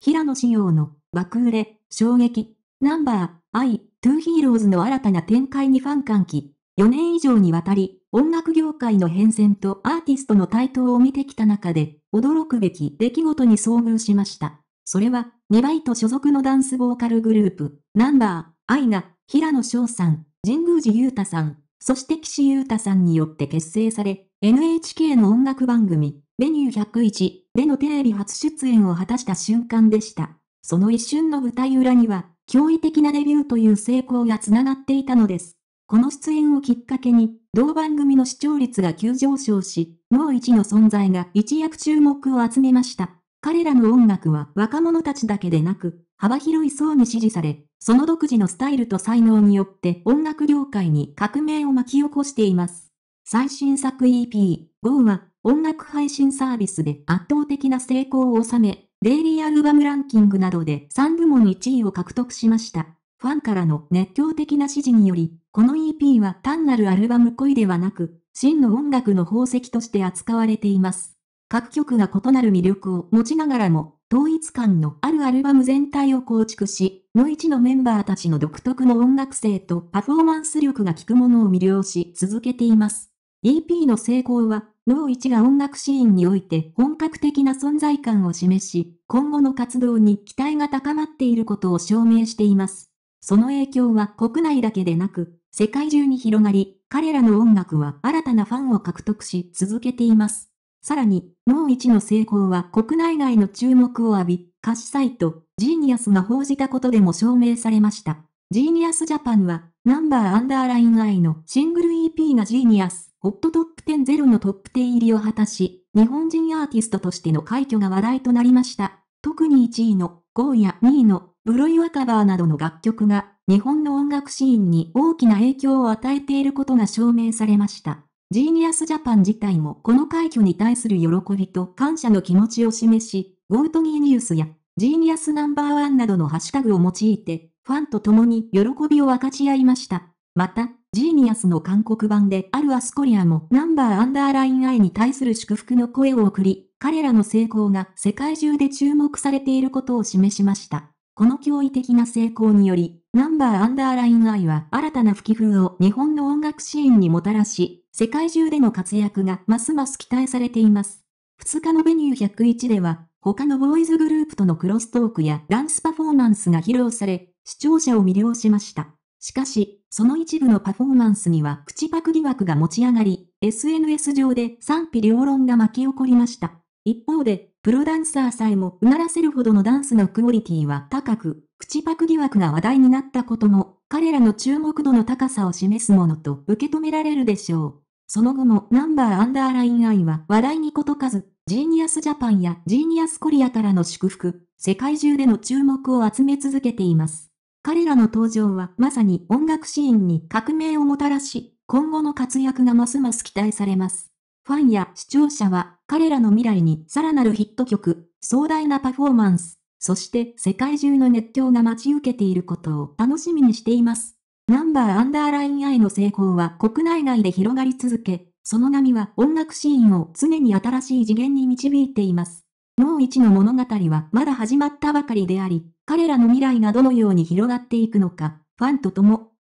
平野紫耀の爆売れ、衝撃、ナンバー、I、トゥーヒーローズの新たな展開にファン歓喜。4年以上にわたり、音楽業界の変遷とアーティストの台頭を見てきた中で、驚くべき出来事に遭遇しました。それは、2バイト所属のダンスボーカルグループ、ナンバー、アイが、平野翔さん、神宮寺裕太さん、そして岸優太さんによって結成され、NHK の音楽番組、メニュー101、でのテレビ初出演を果たした瞬間でした。その一瞬の舞台裏には、驚異的なデビューという成功が繋がっていたのです。この出演をきっかけに、同番組の視聴率が急上昇し、もう一の存在が一躍注目を集めました。彼らの音楽は若者たちだけでなく、幅広い層に支持され、その独自のスタイルと才能によって音楽業界に革命を巻き起こしています。最新作 EP、GO は、音楽配信サービスで圧倒的な成功を収め、デイリーアルバムランキングなどで3部門1位を獲得しました。ファンからの熱狂的な支持により、この EP は単なるアルバム恋ではなく、真の音楽の宝石として扱われています。各曲が異なる魅力を持ちながらも、統一感のあるアルバム全体を構築し、の一のメンバーたちの独特の音楽性とパフォーマンス力が効くものを魅了し続けています。EP の成功は脳一が音楽シーンにおいて本格的な存在感を示し、今後の活動に期待が高まっていることを証明しています。その影響は国内だけでなく、世界中に広がり、彼らの音楽は新たなファンを獲得し続けています。さらに、脳一の成功は国内外の注目を浴び、歌詞サイト、ジーニアスが報じたことでも証明されました。ジーニアスジャパンは、ナンバーアンダーラインアイのシングル EP がジーニアス、ホットトップ1 0ロのトップ10入りを果たし、日本人アーティストとしての快挙が話題となりました。特に1位の、ゴーや2位の、ブロイワカバーなどの楽曲が、日本の音楽シーンに大きな影響を与えていることが証明されました。ジーニアスジャパン自体もこの快挙に対する喜びと感謝の気持ちを示し、ゴートギーニュースやジーニアスナンバーワンなどのハッシュタグを用いて、ファンと共に喜びを分かち合いました。また、ジーニアスの韓国版であるアスコリアもナンバーアンダーラインイに対する祝福の声を送り、彼らの成功が世界中で注目されていることを示しました。この驚異的な成功により、ナンバーアンダーラインイは新たな吹き風を日本の音楽シーンにもたらし、世界中での活躍がますます期待されています。2日のベニュー101では、他のボーイズグループとのクロストークやダンスパフォーマンスが披露され、視聴者を魅了しました。しかし、その一部のパフォーマンスには口パク疑惑が持ち上がり、SNS 上で賛否両論が巻き起こりました。一方で、プロダンサーさえもうならせるほどのダンスのクオリティは高く、口パク疑惑が話題になったことも、彼らの注目度の高さを示すものと受け止められるでしょう。その後もナンバーアンダーライン愛は話題にことず、ジーニアスジャパンやジーニアスコリアからの祝福、世界中での注目を集め続けています。彼らの登場はまさに音楽シーンに革命をもたらし、今後の活躍がますます期待されます。ファンや視聴者は彼らの未来にさらなるヒット曲、壮大なパフォーマンス、そして世界中の熱狂が待ち受けていることを楽しみにしています。ナンバーアンダーラインアイの成功は国内外で広がり続け、その波は音楽シーンを常に新しい次元に導いています。もう一の物語はまだ始まったばかりであり、彼らの未来がどのように広がっていくのか、ファンと共